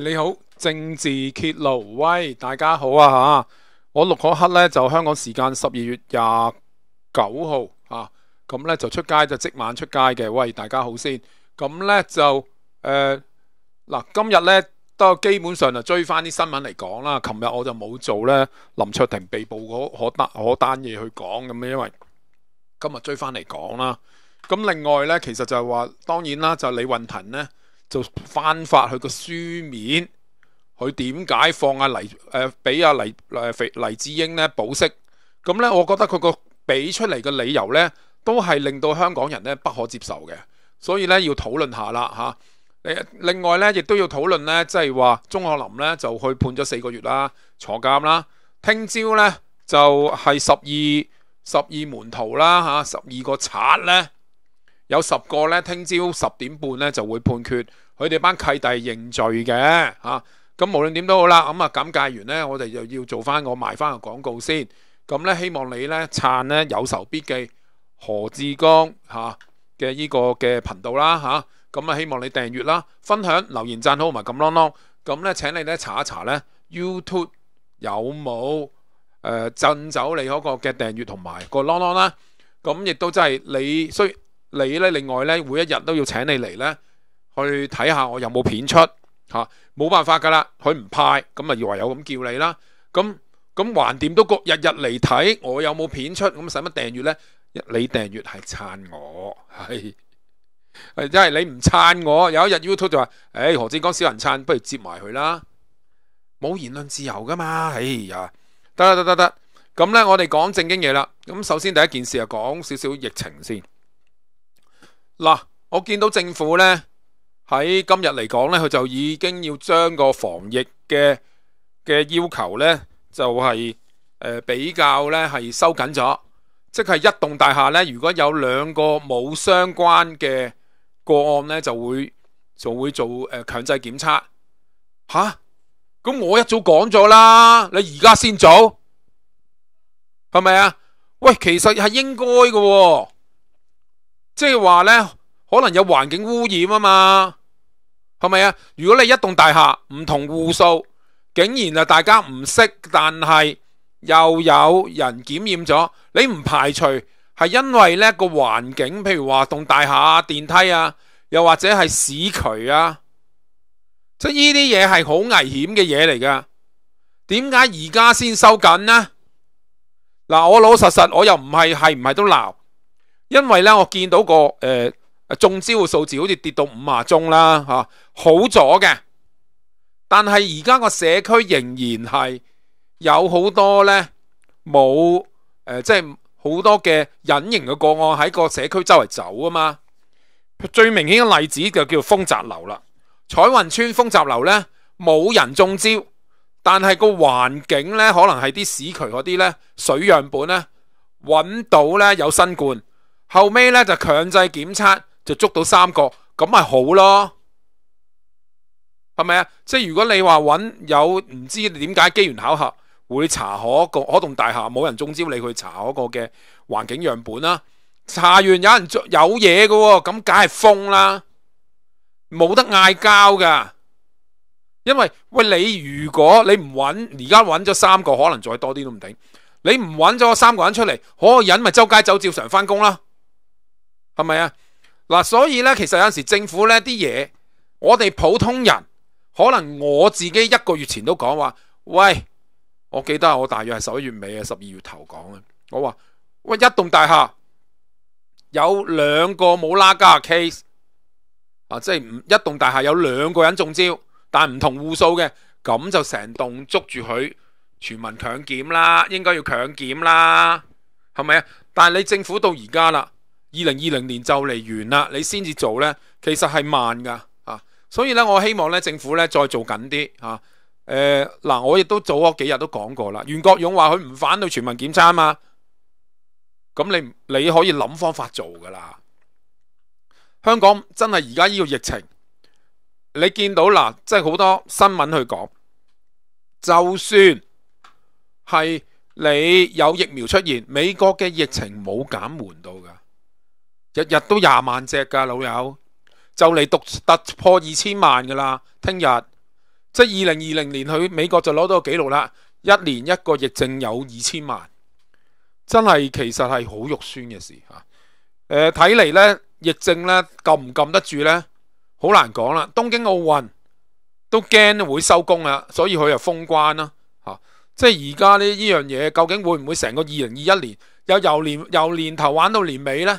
你好，政治揭露，喂，大家好啊吓，我六嗰刻咧就香港时间十二月廿九号啊，咁咧就出街就即晚出街嘅，喂，大家好先，咁咧就诶嗱，今日咧都基本上就追翻啲新闻嚟讲啦，琴日我就冇做咧林卓廷被捕嗰可单可单嘢去讲咁，因为今日追翻嚟讲啦，咁另外咧其实就系话，当然啦，就李运腾咧。就翻发佢個書面，佢點解放阿黎？诶俾阿黎诶肥黎智英咧保釋？咁咧，我覺得佢個俾出嚟嘅理由咧，都係令到香港人咧不可接受嘅。所以咧，要討論下啦吓。另外咧，亦都要討論咧，即係話鍾學林咧就去判咗四個月啦，坐監啦。聽朝咧就係十二十二門徒啦嚇，十二個賊咧。有十個咧，聽朝十點半咧就會判決佢哋班契弟認罪嘅吓。咁無論點都好啦，咁啊，感介完咧，我哋就要做翻我賣翻个廣告先。咁咧，希望你咧撐咧有仇必记何志剛吓嘅依個嘅頻道啦吓。咁啊，希望你訂閱啦、分享、留言、赞好同埋咁啷啷。咁咧，請你咧查一查咧 YouTube 有冇诶震走你嗰個嘅訂閱同埋個啷啷啦。咁亦都真係你需。你咧，另外咧，每一日都要请你嚟咧，去睇下我有冇片出吓，冇办法噶啦，佢唔派咁啊，唯有咁叫你啦。咁咁还掂都觉日日嚟睇我有冇片出，咁使乜订阅咧？你订阅系撑我系，即系你唔撑我有一日 YouTube 就话，诶何志刚少人撑，不如接埋佢啦。冇言论自由噶嘛？哎呀，得啦得得得，咁咧我哋讲正经嘢啦。咁首先第一件事啊，讲少少疫情先。嗱，我见到政府咧喺今日嚟讲咧，佢就已经要将个防疫嘅嘅要求咧，就系诶比较咧系收紧咗，即系一栋大厦咧，如果有两个冇相关嘅个案咧，就会就会做诶强制检测。吓，咁我一早讲咗啦，你而家先做系咪啊？喂，其实系应该嘅。即系话呢，可能有环境污染啊嘛，系咪啊？如果你一栋大厦唔同户数，竟然啊大家唔识，但系又有人检验咗，你唔排除系因为呢个环境，譬如话栋大厦、电梯啊，又或者系市渠啊，即系呢啲嘢系好危险嘅嘢嚟噶。点解而家先收紧呢？嗱，我老老实实，我又唔系系唔系都闹。因为咧，我见到个诶中招嘅数字好似跌到五啊宗啦，吓好咗嘅。但系而家个社区仍然系有好多咧冇诶，即系好多嘅隐形嘅个案喺个社区周围走啊嘛。最明显嘅例子就叫做泽楼流啦。彩云村封泽流咧冇人中招，但系个环境咧可能系啲市渠嗰啲咧水样本咧揾到咧有新冠。后尾咧就强制检测，就捉到三个咁咪好咯，系咪啊？即系如果你话揾有唔知点解机缘巧合会查可个可栋大厦冇人中招，你去查嗰个嘅环境样本啦。查完有人捉有嘢嘅，咁梗系封啦，冇得嗌交噶。因为喂你如果你唔揾，而家揾咗三个，可能再多啲都唔顶。你唔揾咗三个出嚟，可人咪周街走，照常翻工啦。系咪啊？嗱，所以咧，其实有阵时政府呢啲嘢，我哋普通人可能我自己一个月前都讲话，喂，我记得我大约系十一月尾啊，十二月头讲啊，我话喂，一栋大厦有两个冇拉加 case，啊，即系唔一栋大厦有两个人中招，但系唔同户数嘅，咁就成栋捉住佢，全民强检啦，应该要强检啦，系咪啊？但系你政府到而家啦。二零二零年就嚟完啦，你先至做呢，其實係慢噶啊。所以咧我希望咧政府咧再做緊啲嚇。誒嗱，我亦都早嗰幾日都講過啦。袁國勇話佢唔反对全民檢測啊嘛，咁你你可以諗方法做噶啦。香港真係而家呢個疫情，你見到嗱，即係好多新聞去講，就算係你有疫苗出現，美國嘅疫情冇減緩到㗎。日日都廿万只噶，老友就嚟读突破二千万噶啦。听日即系二零二零年，佢美国就攞到个纪录啦，一年一个疫症有二千万，真系其实系好肉酸嘅事吓。诶，睇嚟呢，疫症呢，禁唔禁得住呢？好难讲啦。东京奥运都惊会收工啦，所以佢又封关啦吓。即系而家呢呢样嘢究竟会唔会成个二零二一年又由年由年头玩到年尾呢？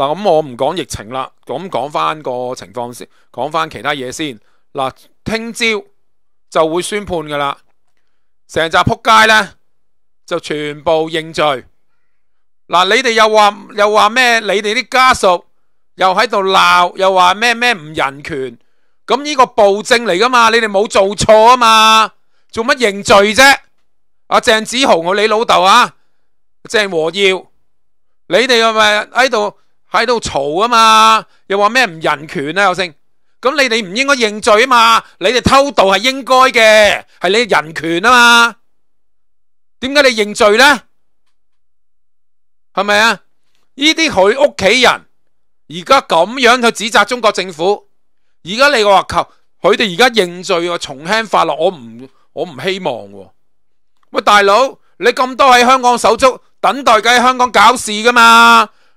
嗱，咁我唔讲疫情啦，咁讲翻个情况先，讲翻其他嘢先。嗱，听朝就会宣判噶啦，成扎扑街咧就全部认罪。嗱，你哋又话又话咩？你哋啲家属又喺度闹，又话咩咩唔人权？咁呢个暴政嚟噶嘛？你哋冇做错啊嘛？做乜认罪啫？阿郑子豪，我你老豆啊，郑和耀，你哋系咪喺度？喺度嘈啊嘛，又话咩唔人权啊？有声，咁你哋唔应该认罪啊嘛？你哋偷渡系应该嘅，系你人权啊嘛？点解你认罪呢？系咪啊？呢啲佢屋企人而家咁样去指责中国政府，而家你话求佢哋而家认罪啊，从轻发落，我唔我唔希望喎。喂，大佬，你咁多喺香港手足，等待梗喺香港搞事噶嘛？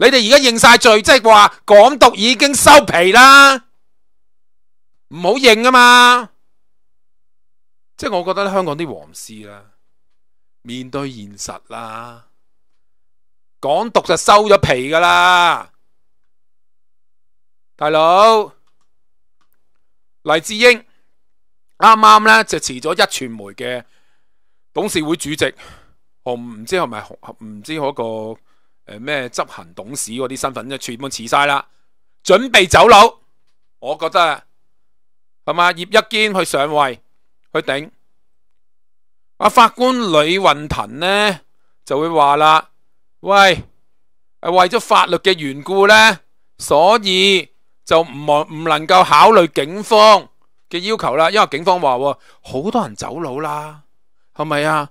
你哋而家认晒罪，即系话港独已经收皮啦，唔好认啊嘛！即系我觉得香港啲皇室啦，面对现实啦，港独就收咗皮噶啦，大佬黎智英啱啱咧就辞咗一传媒嘅董事会主席，我唔知系咪唔知嗰个。诶咩執行董事嗰啲身份，即全部辭晒啦，準備走佬。我覺得，系嘛，葉一堅去上位去頂。啊，法官李雲騰呢就會話啦：，喂，係為咗法律嘅緣故呢，所以就唔唔能夠考慮警方嘅要求啦。因為警方話好多人走佬啦，係咪啊？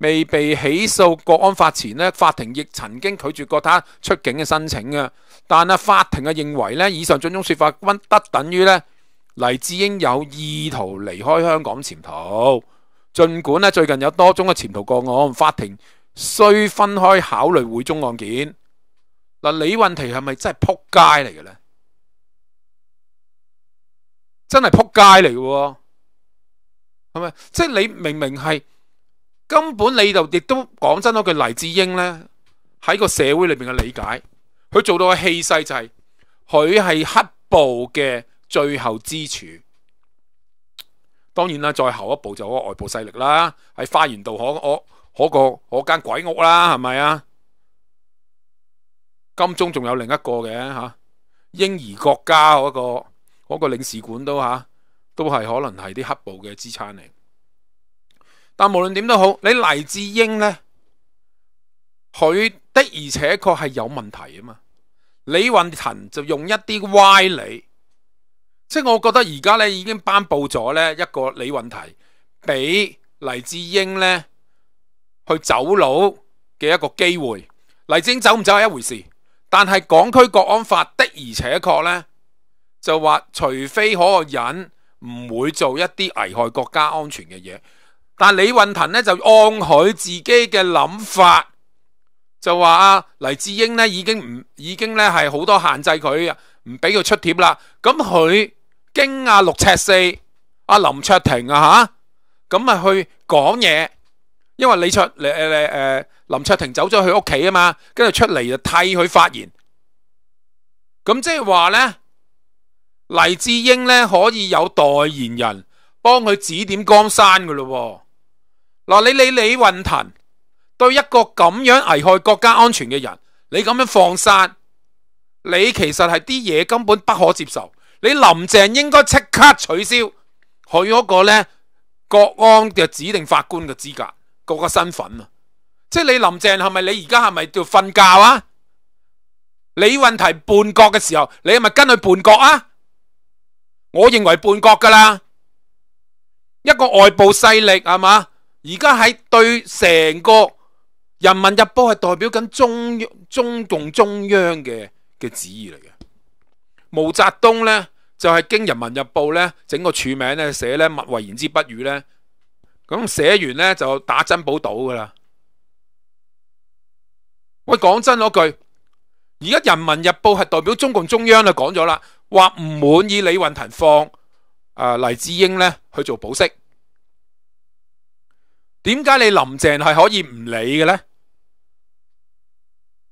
未被起訴，國安法前咧，法庭亦曾經拒絕过他出境嘅申請啊。但啊，法庭啊認為咧，以上种种说法均得等於咧黎智英有意圖離開香港潛逃。儘管咧最近有多宗嘅潛逃個案，法庭需分開考慮会中案件。嗱，你問題係咪真係撲街嚟嘅咧？真係撲街嚟嘅喎，係咪？即系你明明係。根本你就亦都讲真嗰句黎智英呢，喺个社会里边嘅理解，佢做到嘅气势就系佢系黑暴嘅最后支柱。当然啦，再后一步就嗰个外部势力啦，喺花园道可我嗰个嗰间鬼屋啦，系咪啊？金钟仲有另一个嘅吓，婴儿国家嗰个嗰个领事馆都吓都系可能系啲黑暴嘅支撑嚟。但无论点都好，你黎智英呢，佢的而且确系有问题啊嘛。李运腾就用一啲歪理，即系我觉得而家咧已经颁布咗咧一个李运题，俾黎智英咧去走佬嘅一个机会。黎智英走唔走系一回事，但系港区国安法的而且确咧就话，除非嗰个人唔会做一啲危害国家安全嘅嘢。但李运腾呢就按佢自己嘅谂法，就话啊黎智英呢已经唔已经呢系好多限制佢啊，唔俾佢出帖啦。咁佢惊啊六尺四，阿林卓廷啊吓，咁啊去讲嘢，因为李卓诶诶诶林卓廷走咗去屋企啊嘛，跟住出嚟就替佢发言。咁即系话呢黎智英呢可以有代言人帮佢指点江山噶咯。嗱，你你李运腾对一个咁样危害国家安全嘅人，你咁样放杀，你其实系啲嘢根本不可接受。你林郑应该即刻取消佢嗰个呢国安嘅指定法官嘅资格嗰个身份啊！即系你林郑系咪？你而家系咪叫瞓觉啊？李运提叛国嘅时候，你系咪跟佢叛国啊？我认为叛国噶啦，一个外部势力系嘛？而家喺对成个《人民日报》系代表紧中中共中央嘅嘅旨意嚟嘅。毛泽东呢，就系经《人民日报》呢整个署名呢写呢勿为言之不语呢。咁写完呢，就打珍宝岛噶啦。喂，讲真嗰句，而家《人民日报》系代表中共中央就讲咗啦，话唔满意李云腾放诶黎智英呢去做保释。点解你林郑系可以唔理嘅呢？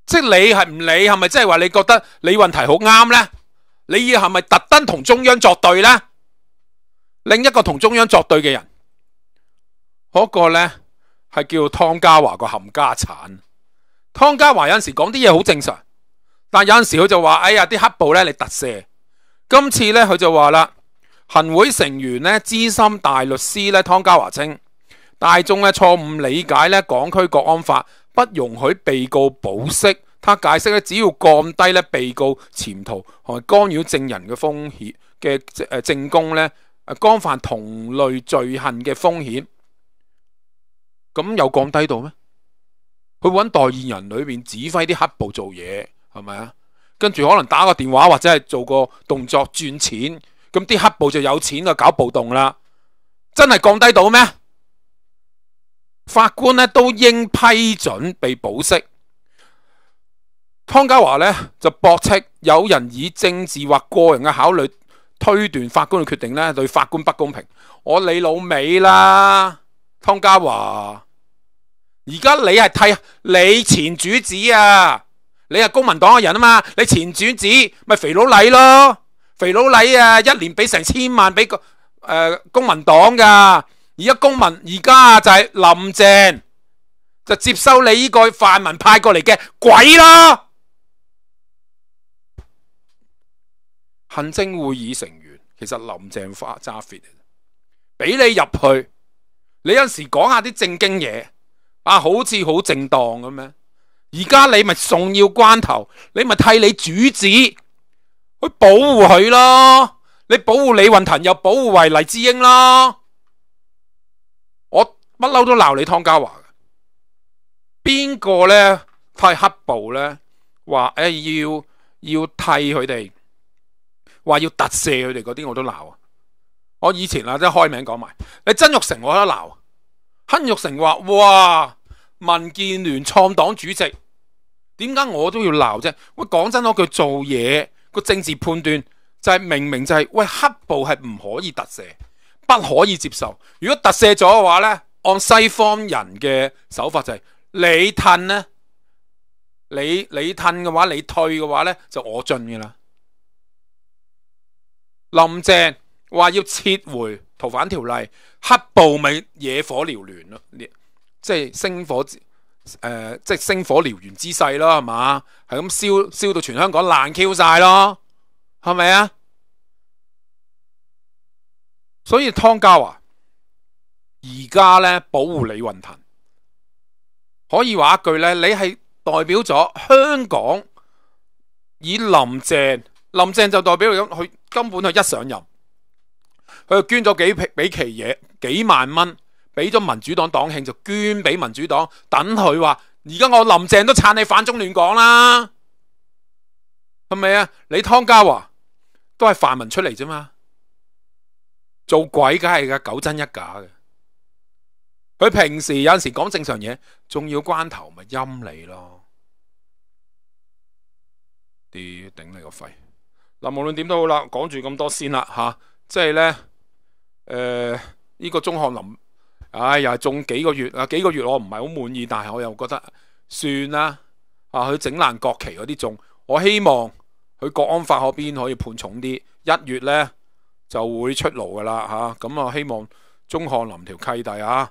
即系你系唔理系咪？即系话你觉得你问题好啱呢？你要系咪特登同中央作对呢？另一个同中央作对嘅人，嗰个呢系叫汤家华个冚家铲。汤家华有阵时讲啲嘢好正常，但有阵时佢就话：哎呀，啲黑布呢你特赦。今次呢，佢就话啦，行会成员呢资深大律师呢汤家华称。大众嘅错误理解咧，港区国安法不容许被告保释。他解释咧，只要降低咧被告潜逃和干扰证人嘅风险嘅诶证供咧，诶干犯同类罪行嘅风险，咁有降低到咩？佢揾代言人里边指挥啲黑暴做嘢系咪啊？跟住可能打个电话或者系做个动作赚钱，咁啲黑暴就有钱就搞暴动啦，真系降低到咩？法官咧都應批准被保釋。湯家華咧就駁斥有人以政治或個人嘅考慮推斷法官嘅決定咧對法官不公平。我你老尾啦，湯家華。而家你係替你前主子啊，你係公民黨嘅人啊嘛，你前主子咪肥佬禮咯，肥佬禮啊一年俾成千萬俾个诶公民黨㗎。而家公民而家就系林郑就接收你呢个泛民派过嚟嘅鬼啦！行政会议成员其实林郑花渣肥俾你入去，你有时讲下啲正经嘢啊，好似好正当咁样。而家你咪重要关头，你咪替你主子去保护佢咯，你保护李运腾又保护为黎智英咯。乜嬲都鬧你湯家華嘅邊個咧？批黑暴咧話：，诶要要替佢哋話要特赦佢哋嗰啲，我都鬧啊！我以前啊，系開名講埋你曾玉成，我都鬧。亨玉成話：，哇！民建聯創黨主席點解我都要鬧啫？喂，講真我句，做嘢個政治判斷就係明明就係喂黑暴係唔可以特赦，不可以接受。如果特赦咗嘅話咧？按西方人嘅手法就系你褪呢，你你褪嘅话你退嘅话呢，就我进嘅啦。林郑话要撤回逃犯条例，黑暴咪野火燎原咯，即系星火诶，即系星火燎原之势咯，系嘛？系咁烧烧到全香港烂 Q 晒咯，系咪啊？所以汤家华。而家咧保护李云腾，可以话一句咧，你系代表咗香港。以林郑，林郑就代表咗佢根本系一上任，佢就捐咗几俾其嘢，几万蚊，俾咗民主党党庆就捐俾民主党，等佢话而家我林郑都撑你反中乱讲啦，系咪啊？你汤家华都系泛民出嚟啫嘛，做鬼梗系噶九真一假嘅。佢平时有阵时讲正常嘢，重要关头咪阴你咯啲顶你个肺嗱。无论点都好啦，讲住咁多先啦吓，即系咧诶，呢个钟汉林，唉又系中几个月啊，几个月我唔系好满意，但系我又觉得算啦啊。佢整烂国旗嗰啲，中我希望佢国安法嗰边可以判重啲。一月咧就会出炉噶啦吓，咁啊希望钟汉林条契弟啊。